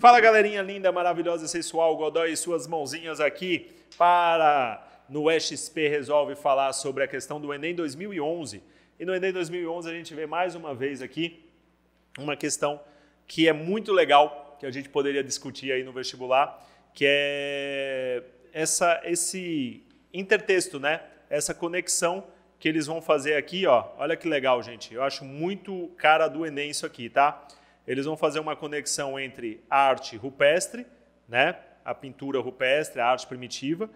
Fala galerinha linda, maravilhosa, sensual, Godoy e suas mãozinhas aqui para no XP Resolve falar sobre a questão do Enem 2011. E no Enem 2011 a gente vê mais uma vez aqui uma questão que é muito legal, que a gente poderia discutir aí no vestibular, que é essa, esse intertexto, né? Essa conexão que eles vão fazer aqui, ó. Olha que legal, gente. Eu acho muito cara do Enem isso aqui, tá? Eles vão fazer uma conexão entre arte rupestre, né? a pintura rupestre, a arte primitiva,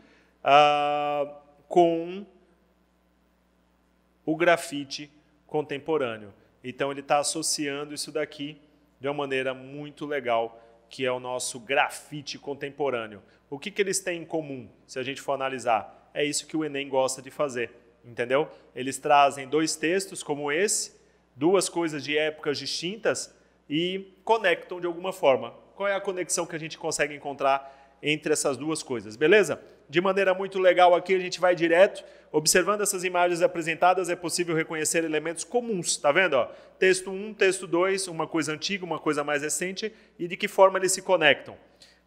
uh, com o grafite contemporâneo. Então ele está associando isso daqui de uma maneira muito legal, que é o nosso grafite contemporâneo. O que, que eles têm em comum, se a gente for analisar? É isso que o Enem gosta de fazer, entendeu? Eles trazem dois textos como esse, duas coisas de épocas distintas, e conectam de alguma forma. Qual é a conexão que a gente consegue encontrar entre essas duas coisas, beleza? De maneira muito legal aqui, a gente vai direto. Observando essas imagens apresentadas, é possível reconhecer elementos comuns, tá vendo? Ó, texto 1, texto 2, uma coisa antiga, uma coisa mais recente, e de que forma eles se conectam.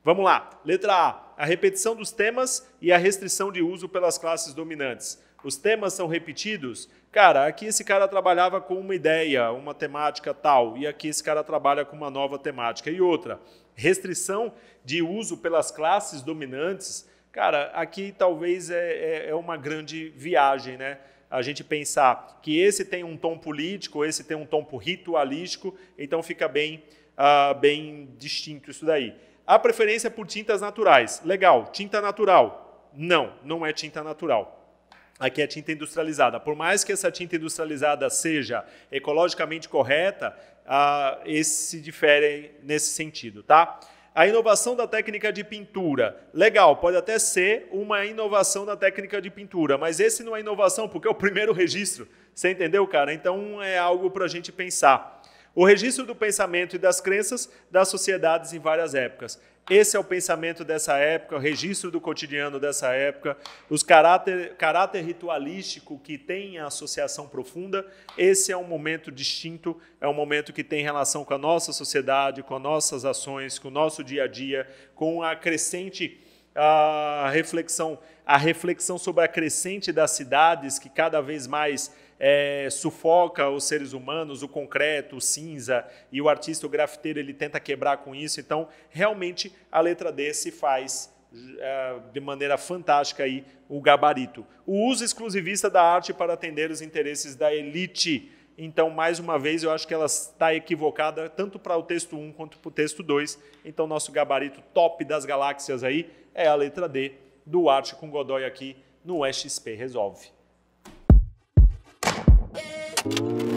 Vamos lá. Letra A. A repetição dos temas e a restrição de uso pelas classes dominantes. Os temas são repetidos? Cara, aqui esse cara trabalhava com uma ideia, uma temática tal, e aqui esse cara trabalha com uma nova temática. E outra, restrição de uso pelas classes dominantes. Cara, aqui talvez é, é, é uma grande viagem, né? a gente pensar que esse tem um tom político, esse tem um tom ritualístico, então fica bem, uh, bem distinto isso daí. A preferência é por tintas naturais. Legal, tinta natural. Não, não é tinta natural. Aqui é tinta industrializada. Por mais que essa tinta industrializada seja ecologicamente correta, ah, esse se difere nesse sentido, tá? A inovação da técnica de pintura. Legal, pode até ser uma inovação da técnica de pintura, mas esse não é inovação porque é o primeiro registro. Você entendeu, cara? Então é algo para a gente pensar. O registro do pensamento e das crenças das sociedades em várias épocas. Esse é o pensamento dessa época, o registro do cotidiano dessa época, os caráter, caráter ritualístico que tem a associação profunda. Esse é um momento distinto, é um momento que tem relação com a nossa sociedade, com nossas ações, com o nosso dia a dia, com a crescente a reflexão, a reflexão sobre a crescente das cidades que cada vez mais é, sufoca os seres humanos, o concreto, o cinza, e o artista, o grafiteiro, ele tenta quebrar com isso. Então, realmente, a letra D se faz é, de maneira fantástica aí o gabarito. O uso exclusivista da arte para atender os interesses da elite. Então, mais uma vez, eu acho que ela está equivocada tanto para o texto 1 quanto para o texto 2. Então, nosso gabarito top das galáxias aí é a letra D do Arte com Godoy aqui no XP Resolve. Thank you.